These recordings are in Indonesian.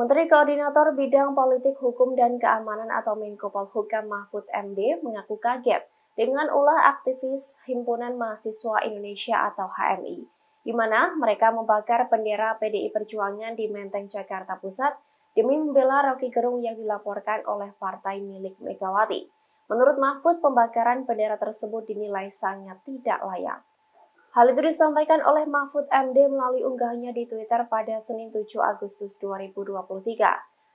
Menteri Koordinator Bidang Politik Hukum dan Keamanan atau Menko Polhukam Mahfud MD mengaku kaget dengan ulah aktivis Himpunan Mahasiswa Indonesia atau HMI, di mana mereka membakar bendera PDI Perjuangan di Menteng, Jakarta Pusat demi membela Rocky Gerung yang dilaporkan oleh partai milik Megawati. Menurut Mahfud, pembakaran bendera tersebut dinilai sangat tidak layak. Hal itu disampaikan oleh Mahfud MD melalui unggahannya di Twitter pada Senin 7 Agustus 2023.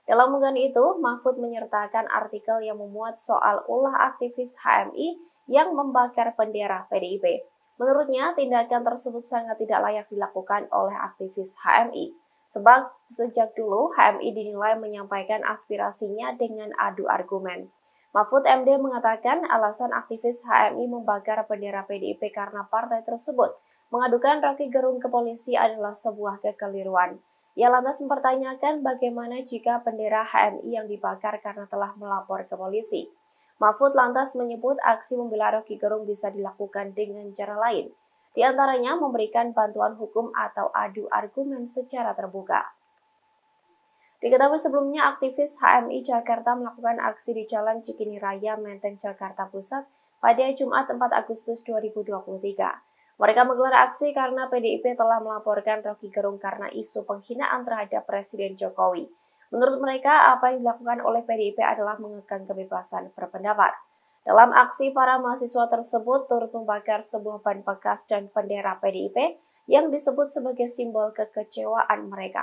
Dalam unggahan itu, Mahfud menyertakan artikel yang memuat soal ulah aktivis HMI yang membakar bendera PDIP. Menurutnya, tindakan tersebut sangat tidak layak dilakukan oleh aktivis HMI. Sebab sejak dulu HMI dinilai menyampaikan aspirasinya dengan adu argumen. Mahfud MD mengatakan alasan aktivis HMI membakar bendera PDIP karena partai tersebut mengadukan Rocky Gerung ke polisi adalah sebuah kekeliruan. Ia lantas mempertanyakan bagaimana jika bendera HMI yang dibakar karena telah melapor ke polisi. Mahfud lantas menyebut aksi membela Rocky Gerung bisa dilakukan dengan cara lain, di antaranya memberikan bantuan hukum atau adu argumen secara terbuka. Diketahui sebelumnya aktivis HMI Jakarta melakukan aksi di Jalan Cikini Raya Menteng Jakarta Pusat pada Jumat 4 Agustus 2023. Mereka menggelar aksi karena PDIP telah melaporkan Rocky Gerung karena isu penghinaan terhadap Presiden Jokowi. Menurut mereka, apa yang dilakukan oleh PDIP adalah mengekang kebebasan berpendapat. Dalam aksi para mahasiswa tersebut turut membakar sebuah ban bekas dan bendera PDIP yang disebut sebagai simbol kekecewaan mereka.